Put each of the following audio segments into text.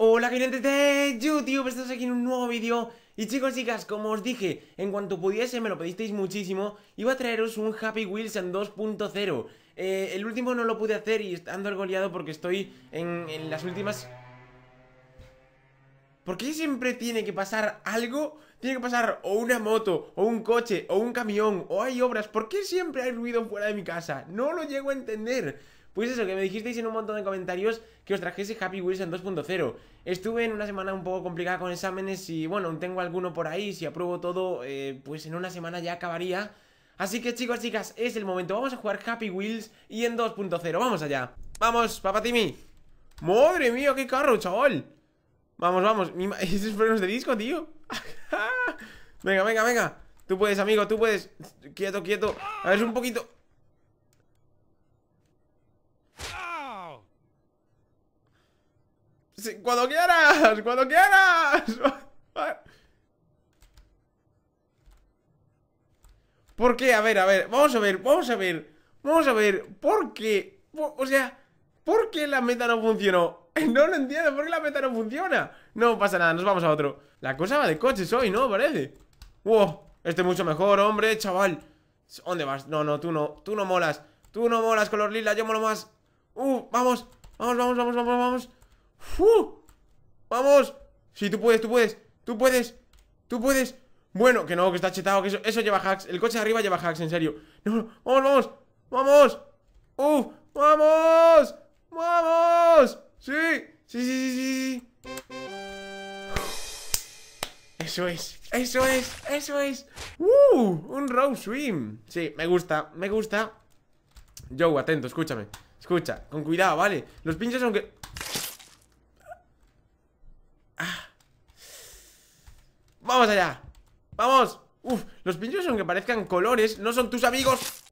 Hola gente de YouTube, estamos aquí en un nuevo vídeo Y chicos y chicas, como os dije, en cuanto pudiese me lo pedisteis muchísimo Iba a traeros un Happy Wheels en 2.0 eh, El último no lo pude hacer y ando goleado porque estoy en, en las últimas... ¿Por qué siempre tiene que pasar algo? Tiene que pasar o una moto, o un coche, o un camión, o hay obras ¿Por qué siempre hay ruido fuera de mi casa? No lo llego a entender pues eso, que me dijisteis en un montón de comentarios que os trajese Happy Wheels en 2.0. Estuve en una semana un poco complicada con exámenes y bueno, tengo alguno por ahí, si apruebo todo, eh, pues en una semana ya acabaría. Así que chicos, chicas, es el momento, vamos a jugar Happy Wheels y en 2.0, vamos allá. ¡Vamos, papá Timmy! ¡Madre mía, qué carro, chaval! Vamos, vamos, esos frenos de disco, tío. venga, venga, venga. Tú puedes, amigo, tú puedes. Quieto, quieto. A ver, un poquito. cuando quieras, cuando quieras. ¿Por qué? A ver, a ver, vamos a ver, vamos a ver, vamos a ver, ¿por qué? O sea, ¿por qué la meta no funcionó? No lo entiendo, ¿por qué la meta no funciona? No pasa nada, nos vamos a otro. La cosa va de coches hoy, ¿no? Parece. Wow, este mucho mejor, hombre, chaval. ¿Dónde vas? No, no, tú no, tú no molas. Tú no molas, color lila, yo molo más. Uh, vamos, vamos, vamos, vamos, vamos, vamos. ¡Vamos! Sí, tú puedes, tú puedes, tú puedes, tú puedes Bueno, que no, que está chetado, que eso, eso lleva hacks El coche de arriba lleva hacks, en serio No, vamos, vamos, vamos ¡Uf! ¡Vamos! ¡Vamos! ¡Sí! ¡Sí, sí, sí, sí! Eso es, eso es, eso es ¡Uh! Un row swim Sí, me gusta, me gusta Joe, atento, escúchame Escucha, con cuidado, ¿vale? Los pinches aunque... ¡Vamos allá! ¡Vamos! Uf, los pinchos aunque parezcan colores No son tus amigos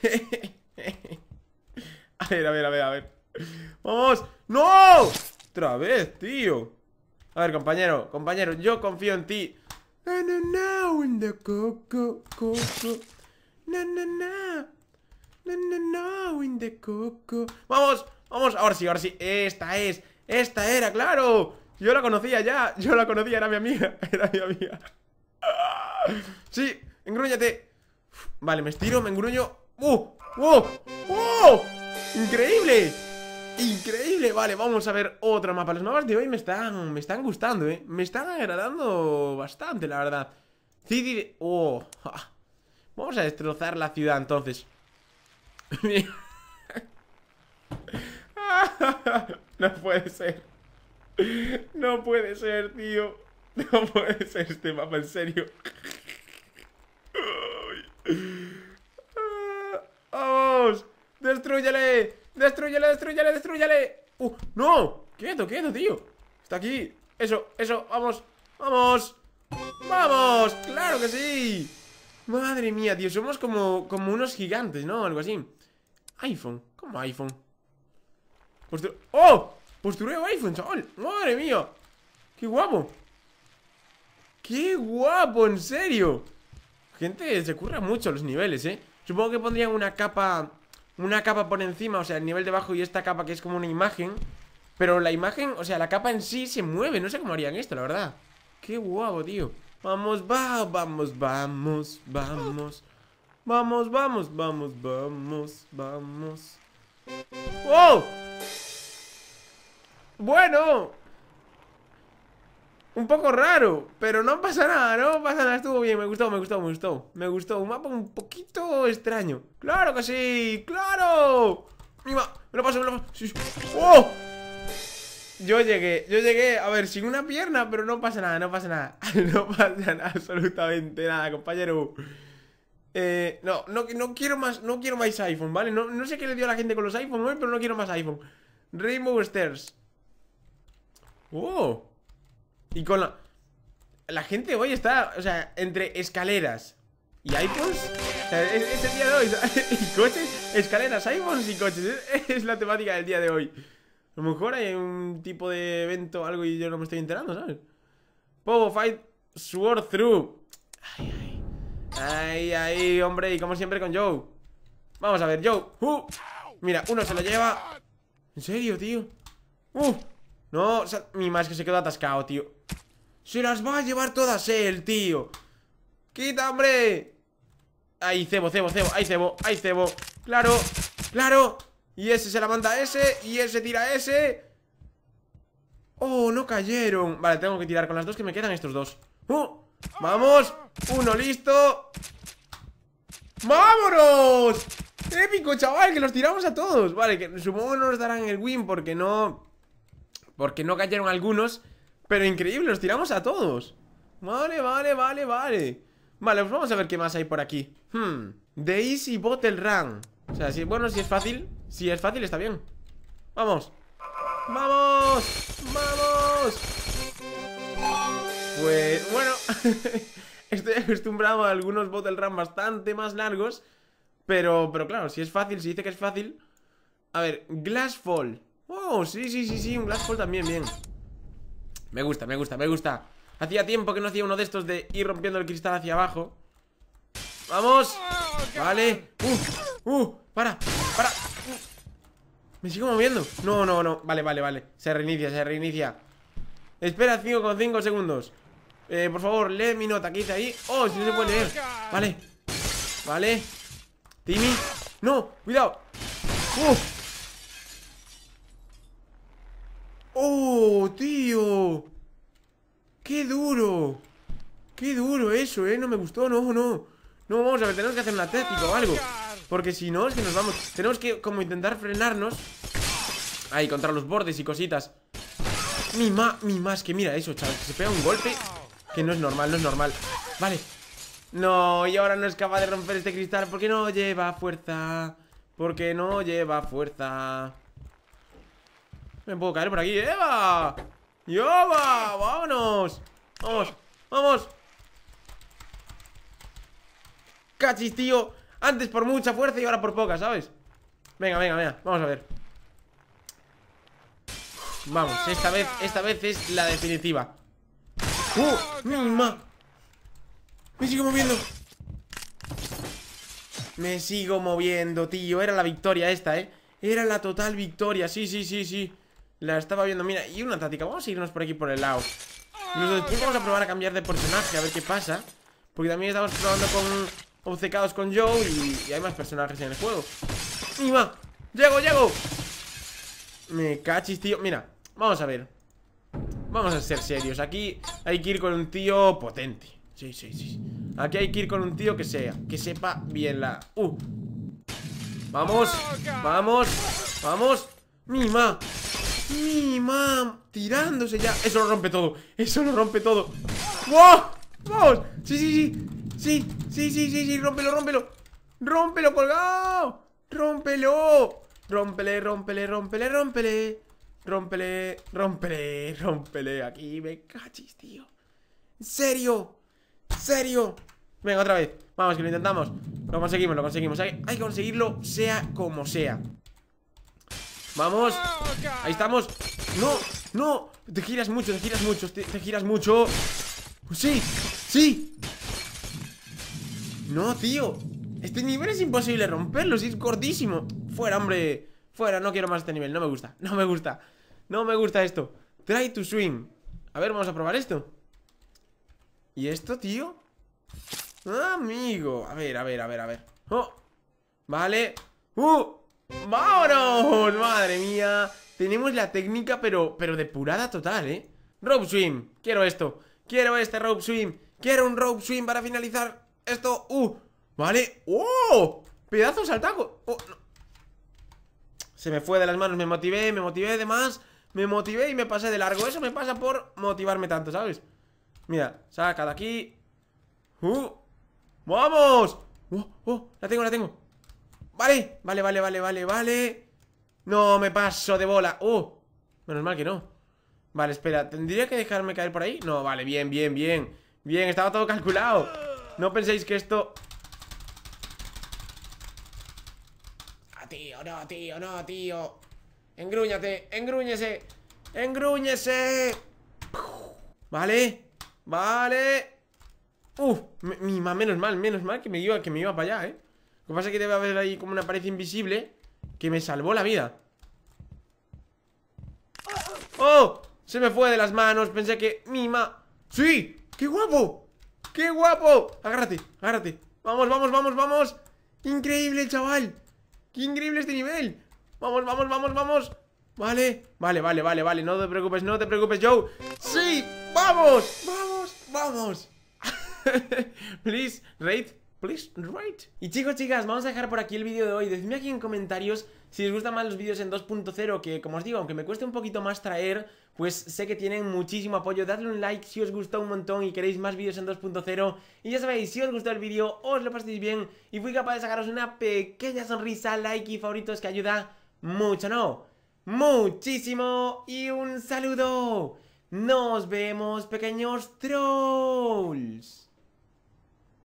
A ver, a ver, a ver, a ver ¡Vamos! ¡No! Otra vez, tío A ver, compañero, compañero Yo confío en ti No, no, no, in the coco, coco Na, na, na no, na, na, in the coco ¡Vamos! ¡Vamos! Ahora sí, ahora sí Esta es Esta era, claro yo la conocía ya, yo la conocía, era mi amiga, era mi amiga. Sí, engruñate. Vale, me estiro, me engruño. ¡Uh! ¡Uh! ¡Uh! ¡Increíble! ¡Increíble! Vale, vamos a ver otra mapa. Los mapas de hoy me están, me están gustando, ¿eh? Me están agradando bastante, la verdad. City ¡Oh! Vamos a destrozar la ciudad, entonces. no puede ser. No puede ser, tío. No puede ser este mapa, en serio. Ah, ¡Vamos! ¡Destruyele! ¡Destruyele, destruyele, destruyele! destruyale, uh, destruyale! ¡No! ¡Quieto, quieto, tío! ¡Está aquí! ¡Eso, eso! ¡Vamos! ¡Vamos! ¡Vamos! ¡Claro que sí! Madre mía, tío, somos como, como unos gigantes, ¿no? Algo así iPhone, ¿cómo iPhone? ¡Oh! Postureo iPhone, chaval Madre mía Qué guapo Qué guapo, en serio Gente, se curra mucho los niveles, eh Supongo que pondrían una capa Una capa por encima, o sea, el nivel de abajo Y esta capa que es como una imagen Pero la imagen, o sea, la capa en sí se mueve No sé cómo harían esto, la verdad Qué guapo, tío Vamos, va, vamos, vamos, vamos Vamos, vamos, vamos, vamos, vamos ¡Wow! bueno. Un poco raro, pero no pasa nada, no pasa nada, estuvo bien, me gustó, me gustó, me gustó Me gustó, un mapa un poquito extraño ¡Claro que sí! ¡Claro! ¡Me lo paso, me lo paso! ¡Oh! Yo llegué, yo llegué, a ver, sin una pierna, pero no pasa nada, no pasa nada No pasa nada, absolutamente nada, compañero eh, no, no, no quiero más, no quiero más iPhone, ¿vale? No, sé qué le dio a la gente con los iPhone, pero no quiero más iPhone Rainbow Stairs ¡Oh! Y con la... La gente hoy está, o sea, entre escaleras y iPhones. O es, el día de hoy. y coches, escaleras, iPhones y coches. Es, la temática del día de hoy. A lo mejor hay un tipo de evento o algo y yo no me estoy enterando, ¿sabes? Pogo Fight Sword Through. Ay, ay. Ay, ay, hombre. Y como siempre con Joe. Vamos a ver, Joe. Uh. Mira, uno se lo lleva. ¿En serio, tío? ¡Uh! No, mi más que se quedó atascado, tío Se las va a llevar todas él, tío ¡Quita, hombre! Ahí cebo, cebo, cebo, ahí cebo, ahí cebo ¡Claro! ¡Claro! Y ese se la manda a ese Y ese tira a ese ¡Oh, no cayeron! Vale, tengo que tirar con las dos que me quedan estos dos ¡Uh! ¡Vamos! ¡Uno listo! ¡Vámonos! ¡Épico, chaval! ¡Que los tiramos a todos! Vale, que supongo que no nos darán el win porque no... Porque no cayeron algunos Pero increíble, los tiramos a todos Vale, vale, vale, vale Vale, pues vamos a ver qué más hay por aquí Hmm, The Easy Bottle Run O sea, si, bueno, si es fácil Si es fácil está bien Vamos ¡Vamos! ¡Vamos! Pues, bueno Estoy acostumbrado a algunos Bottle Run bastante más largos Pero, pero claro, si es fácil, si dice que es fácil A ver, Glass Glassfall Oh, sí, sí, sí, sí, un Glass también, bien Me gusta, me gusta, me gusta Hacía tiempo que no hacía uno de estos de ir rompiendo el cristal hacia abajo ¡Vamos! Vale ¡Uh! ¡Uh! ¡Para! ¡Para! Me sigo moviendo No, no, no Vale, vale, vale Se reinicia, se reinicia Espera 5,5 segundos eh, por favor, lee mi nota, dice ahí Oh, si no se puede leer Vale Vale Timmy No, cuidado ¡Uf! Uh. tío! ¡Qué duro! ¡Qué duro eso, eh! No me gustó, no, no No, vamos a ver, tenemos que hacer una técnica o algo Porque si no, es que nos vamos Tenemos que como intentar frenarnos Ahí, contra los bordes y cositas Mi ma, mi más Que mira eso, chaval, se pega un golpe Que no es normal, no es normal Vale No, y ahora no es capaz de romper este cristal Porque no lleva fuerza Porque no lleva fuerza me puedo caer por aquí. ¡Eva! ¡Yoba! ¡Vámonos! ¡Vamos! ¡Vamos! ¡Cachis, tío! Antes por mucha fuerza y ahora por poca, ¿sabes? Venga, venga, venga, vamos a ver Vamos, esta vez, esta vez es la definitiva ¡Uh! Me sigo moviendo Me sigo moviendo, tío Era la victoria esta, ¿eh? Era la total victoria, sí, sí, sí, sí la estaba viendo, mira, y una táctica Vamos a irnos por aquí por el lado vamos a probar a cambiar de personaje A ver qué pasa Porque también estamos probando con obcecados con Joe y, hay más personajes en el juego ¡Y ¡Llego, llego! Me cachis, tío Mira, vamos a ver Vamos a ser serios Aquí hay que ir con un tío potente Sí, sí, sí Aquí hay que ir con un tío que sea Que sepa bien la... ¡Uh! Vamos, vamos, vamos ¡Mima! ¡Mi mam! Tirándose ya. Eso lo rompe todo. Eso lo rompe todo. ¡Wow! ¡Vamos! ¡Sí, sí, sí! ¡Sí, sí, sí, sí, sí! ¡Rómpelo, rómpelo! ¡Rómpelo, colgado! ¡Rómpelo! ¡Rómpele, rómpele, rómpele, rómpele! ¡Rómpele, rómpele, rómpele! Aquí me cachis, tío. ¿En serio? ¿En serio? Venga, otra vez. Vamos, que lo intentamos. Lo conseguimos, lo conseguimos. Hay, hay que conseguirlo sea como sea. Vamos Ahí estamos No, no Te giras mucho, te giras mucho Te, giras mucho Sí, sí No, tío Este nivel es imposible romperlo Es cortísimo Fuera, hombre Fuera, no quiero más este nivel No me gusta, no me gusta No me gusta esto Try to swing A ver, vamos a probar esto ¿Y esto, tío? Amigo A ver, a ver, a ver, a ver oh. Vale Uh ¡Vámonos! ¡Madre mía! Tenemos la técnica, pero, pero depurada total, ¿eh? Rope swim, quiero esto Quiero este rope swim Quiero un rope swim para finalizar esto ¡Uh! Vale, ¡oh! Pedazo al ¡Oh! Se me fue de las manos, me motivé, me motivé de más Me motivé y me pasé de largo Eso me pasa por motivarme tanto, ¿sabes? Mira, saca de aquí ¡Uh! ¡Vamos! ¡Oh! ¡Oh! La tengo, la tengo Vale, vale, vale, vale, vale, No, me paso de bola Uh, menos mal que no Vale, espera, ¿tendría que dejarme caer por ahí? No, vale, bien, bien, bien Bien, estaba todo calculado No penséis que esto... Ah, tío, no, tío, no, tío Engrúñate, engrúñese Engrúñese Vale, vale Uf, uh, menos mal, menos mal que me iba, que me iba para allá, eh lo que pasa es que debe haber ahí como una pared invisible Que me salvó la vida ¡Oh! Se me fue de las manos Pensé que... ¡Mi ma... ¡Sí! ¡Qué guapo! ¡Qué guapo! Agárrate, agárrate ¡Vamos, vamos, vamos, vamos! vamos increíble, chaval! ¡Qué increíble este nivel! ¡Vamos, vamos, vamos, vamos! Vale, vale, vale, vale, vale No te preocupes, no te preocupes, Joe ¡Sí! ¡Vamos! ¡Vamos! ¡Vamos! Please, raid! please write. Y chicos, chicas, vamos a dejar por aquí el vídeo de hoy. Decidme aquí en comentarios si os gustan más los vídeos en 2.0, que como os digo, aunque me cueste un poquito más traer, pues sé que tienen muchísimo apoyo. Dadle un like si os gustó un montón y queréis más vídeos en 2.0. Y ya sabéis, si os gustó el vídeo, os lo paséis bien y fui capaz de sacaros una pequeña sonrisa, like y favoritos que ayuda mucho, ¿no? Muchísimo y un saludo. Nos vemos, pequeños trolls.